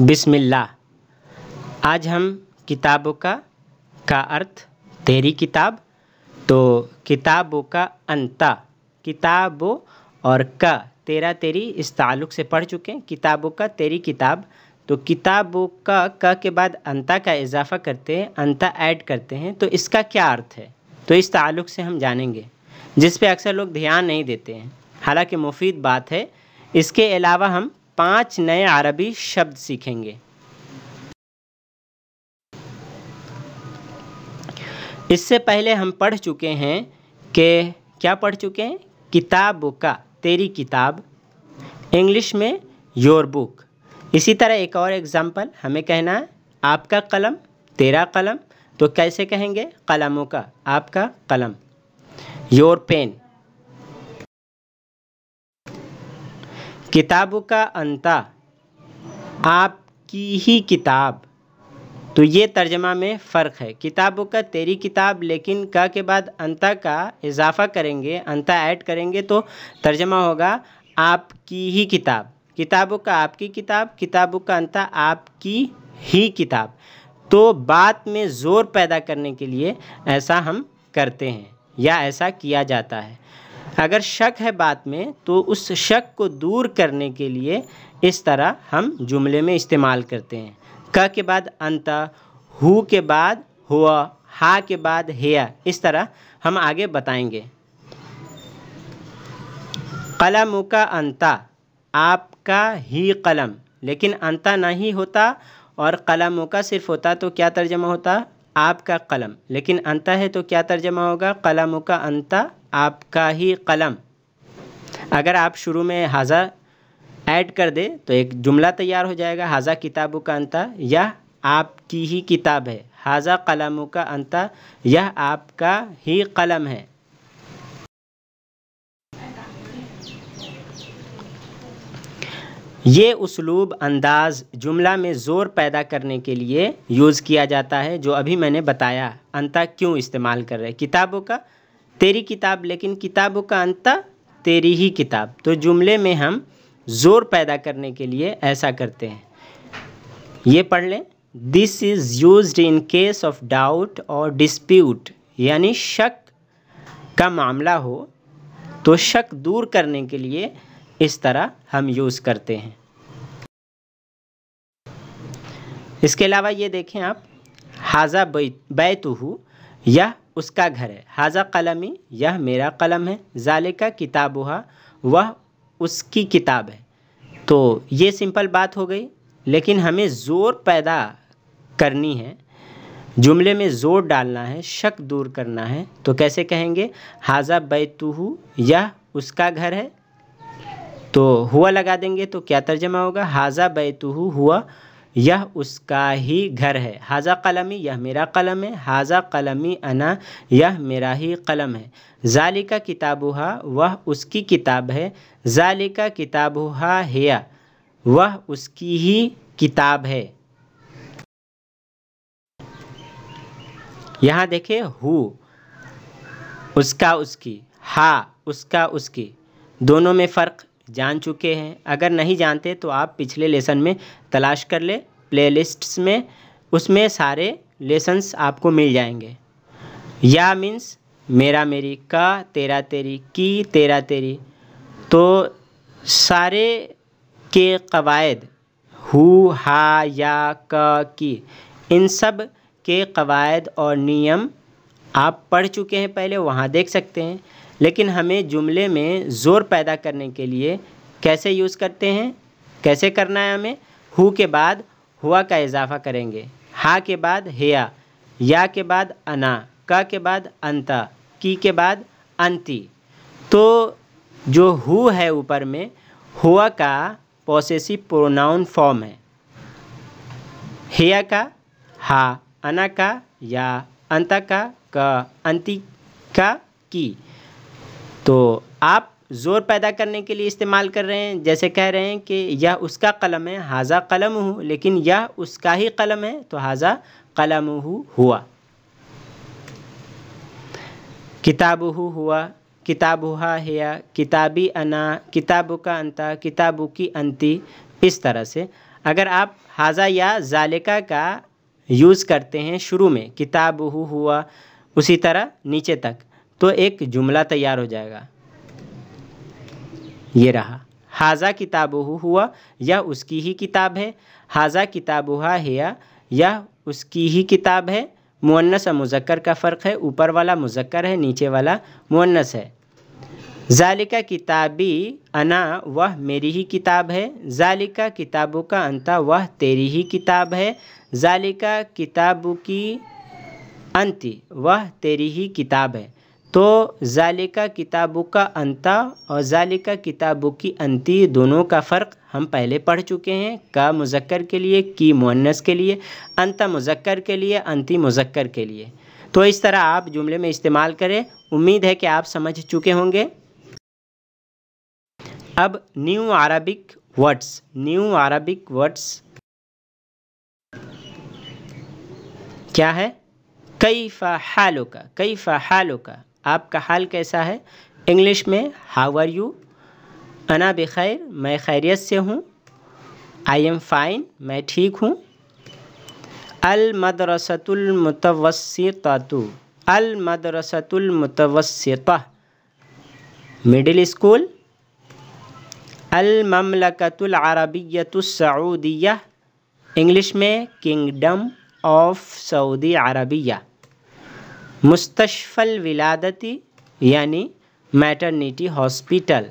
बिस्मिल्लाह आज हम किताबों का का अर्थ तेरी किताब तो किताबों का अंता किताबों और का तेरा तेरी इस ताल्लुक से पढ़ चुके हैं किताबों का तेरी किताब तो किताबों का का के बाद अंता का इजाफा करते हैं अंता ऐड करते हैं तो इसका क्या अर्थ है तो इस ताल्लुक से हम जानेंगे जिस पे अक्सर लोग ध्यान नहीं देते हैं हालांकि मुफीद बात है इसके अलावा हम पांच नए अरबी शब्द सीखेंगे इससे पहले हम पढ़ चुके हैं कि क्या पढ़ चुके हैं किताब का तेरी किताब इंग्लिश में योर बुक इसी तरह एक और एग्ज़ाम्पल हमें कहना है आपका कलम तेरा कलम तो कैसे कहेंगे कलमों का आपका कलम योर पेन किताबों का अंता आपकी ही किताब तो ये तर्जमा में फ़र्क है किताबों का तेरी किताब लेकिन का के बाद अंता का इजाफ़ा करेंगे अंता ऐड करेंगे तो तर्जमा होगा आपकी ही किताब किताबों का आपकी किताब किताबों का अंता आपकी ही किताब तो बात में ज़ोर पैदा करने के लिए ऐसा हम करते हैं या ऐसा किया जाता है अगर शक है बात में तो उस शक को दूर करने के लिए इस तरह हम जुमले में इस्तेमाल करते हैं क के बाद अंता हु के बाद हुआ हा के बाद हेया इस तरह हम आगे बताएंगे कलम का अंता आपका ही कलम लेकिन अंता नहीं होता और कलम का सिर्फ होता तो क्या तर्जमा होता आपका कलम लेकिन अंता है तो क्या तर्जमा होगा कलम का अंता आपका ही कलम अगर आप शुरू में हाजा ऐड कर दे तो एक जुमला तैयार हो जाएगा हाजा किताबों का अंता यह आपकी ही किताब है हाजा कलमों का अंता यह आपका ही कलम है ये उसलूब अंदाज जुमला में ज़ोर पैदा करने के लिए यूज़ किया जाता है जो अभी मैंने बताया अंता क्यों इस्तेमाल कर रहे किताबों का तेरी किताब लेकिन किताबों का अंत तेरी ही किताब तो जुमले में हम जोर पैदा करने के लिए ऐसा करते हैं ये पढ़ लें this is use in case of doubt और डिस्प्यूट यानी शक का मामला हो तो शक दूर करने के लिए इस तरह हम यूज़ करते हैं इसके अलावा ये देखें आप हाजा बैतुहू यह उसका घर है हाजा कलमी यह मेरा कलम है जाले का किताब हुआ वह उसकी किताब है तो ये सिंपल बात हो गई लेकिन हमें ज़ोर पैदा करनी है जुमले में ज़ोर डालना है शक दूर करना है तो कैसे कहेंगे हाजा बैतूहू यह उसका घर है तो हुआ लगा देंगे तो क्या तर्जमा होगा हाजा बैतूहू हुआ यह उसका ही घर है हाजा कलमी यह मेरा कलम है हाजा कलमी अना यह मेरा ही कलम है जालिका किताबुहा वह उसकी किताब है जालिका किताबुहा हेया वह उसकी ही किताब है यहाँ देखे हु उसका उसकी हा उसका उसकी दोनों में फ़र्क जान चुके हैं अगर नहीं जानते तो आप पिछले लेसन में तलाश कर ले प्लेलिस्ट्स में उसमें सारे लेसन्स आपको मिल जाएंगे या मीन्स मेरा मेरी का तेरा तेरी की तेरा तेरी तो सारे के कवायद हु हा या का की इन सब के कवायद और नियम आप पढ़ चुके हैं पहले वहाँ देख सकते हैं लेकिन हमें जुमले में ज़ोर पैदा करने के लिए कैसे यूज़ करते हैं कैसे करना है हमें हु के बाद हुआ का इजाफा करेंगे हा के बाद हेया या के बाद अना का के बाद अंता की के बाद अंति तो जो हु है ऊपर में हुआ का पॉसेसिव प्रोनाउन फॉर्म है हेया का हा अना का या अंता का क अंति का की तो आप ज़ोर पैदा करने के लिए इस्तेमाल कर रहे हैं जैसे कह रहे हैं कि यह उसका कलम है हाजा कलम हूँ लेकिन यह उसका ही कलम है तो हाजा कलम हुआ किताब हुआ किताब हुआ है किताबी अना किताब का अंता किताब की अंति इस तरह से अगर आप हाजा या जालिका का यूज़ करते हैं शुरू में किताब हुआ उसी तरह नीचे तक तो एक जुमला तैयार हो जाएगा ये रहा हाजा किताब हुआ यह उसकी ही किताब है हाजा किताब हुआ है यह उसकी ही किताब है मुन्नस और मुजक्कर का फ़र्क है ऊपर वाला मुजक्कर है नीचे वाला मुन्नस है जालिका किताबी अना वह मेरी ही किताब है जालिका किताबों का अंता वह तेरी ही किताब है जालिका किताबों की अंति वह तेरी ही किताब है तो ज़ालिका किताबों का अंता और ज़ालिका किताबों की अंती दोनों का फ़र्क हम पहले पढ़ चुके हैं का मुजक्कर के लिए की मुन्नस के लिए अंता मुजक्कर के लिए अंती मुजक्कर के लिए तो इस तरह आप जुमले में इस्तेमाल करें उम्मीद है कि आप समझ चुके होंगे अब new Arabic words new Arabic words क्या है कई फ़ालों का कई फ़ालों का आपका हाल कैसा है इंग्लिश में हाउ आर यू अना बेखैर मैं खैरियत से हूँ आई एम फ़ाइन मैं ठीक हूँ अल मदरसतुलमतवसतु अल मदरसतुलमतवसत मिडिल स्कूल अल ममलकतुल अरबियतुसऊदिया इंग्लिश में किंगडम ऑफ सऊदी अरबिया मुस्तफ़ल विलादती यानी मैटरनिटी हॉस्पिटल